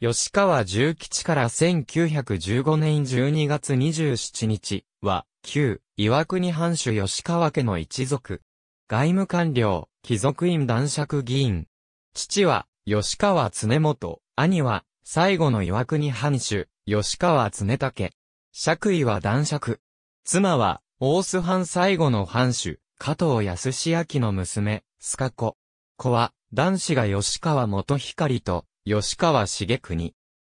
吉川重吉から1915年12月27日は、旧岩国藩主吉川家の一族。外務官僚、貴族院男爵議員。父は、吉川常元、兄は、最後の岩国藩主、吉川常武。爵位は男爵。妻は、大須藩最後の藩主、加藤康明の娘、須賀子。子は、男子が吉川元光と、吉川茂国。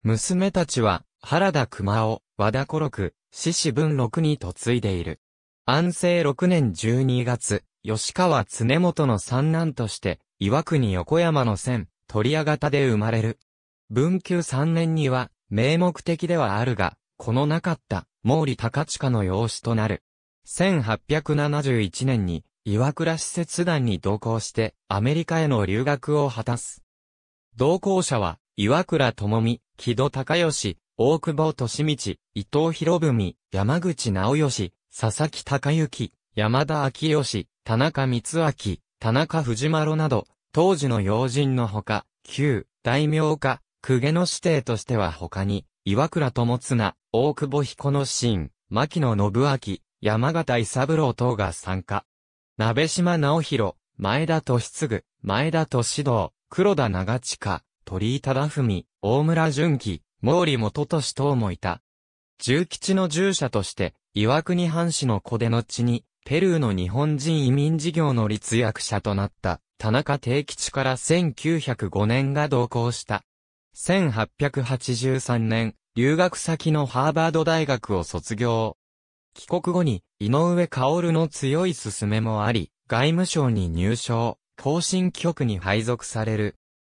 娘たちは、原田熊尾、和田古六、獅子文六に嫁いでいる。安政六年十二月、吉川常元の三男として、岩国横山の線、鳥屋型で生まれる。文久三年には、名目的ではあるが、このなかった、毛利高近の養子となる。1871年に、岩倉使節団に同行して、アメリカへの留学を果たす。同行者は、岩倉智美、木戸孝義、大久保利道、伊藤博文、山口直義、佐々木孝之、山田昭義、田中光明、田中藤丸など、当時の要人のほか、旧、大名家、公家の指定としては他に、岩倉智綱、大久保彦の新、牧野信明、山形伊三郎等が参加。鍋島直弘、前田利次、前田利道、黒田長近、鳥居忠文、大村淳紀、毛利元俊等もいた。重吉の従者として、岩国藩士の小出の地に、ペルーの日本人移民事業の立役者となった、田中定吉から1905年が同行した。1883年、留学先のハーバード大学を卒業。帰国後に、井上薫の強い勧めもあり、外務省に入省。更新局に配属される。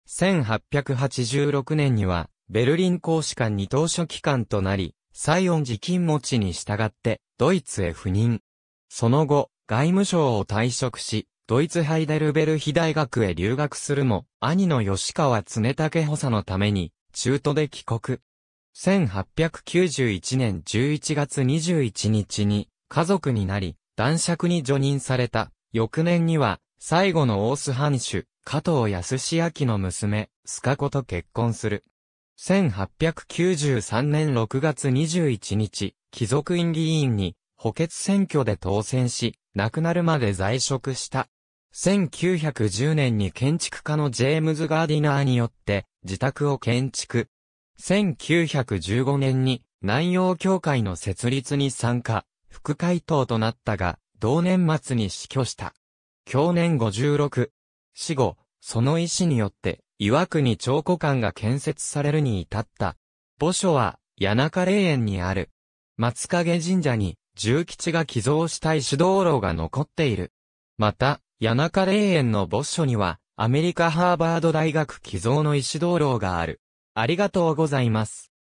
1886年には、ベルリン公使館に当初機関となり、西恩寺金持ちに従って、ドイツへ赴任。その後、外務省を退職し、ドイツハイデルベルヒ大学へ留学するも、兄の吉川常武補佐のために、中途で帰国。1891年11月21日に、家族になり、男爵に除任された。翌年には、最後の大須藩主、加藤康明の娘、須賀子と結婚する。1893年6月21日、貴族院議員に補欠選挙で当選し、亡くなるまで在職した。1910年に建築家のジェームズ・ガーディナーによって自宅を建築。1915年に南洋協会の設立に参加、副会頭となったが、同年末に死去した。去年56。死後、その意思によって、岩国長古館が建設されるに至った。墓所は、谷中霊園にある。松影神社に、重吉が寄贈した石道路が残っている。また、谷中霊園の墓所には、アメリカハーバード大学寄贈の石道路がある。ありがとうございます。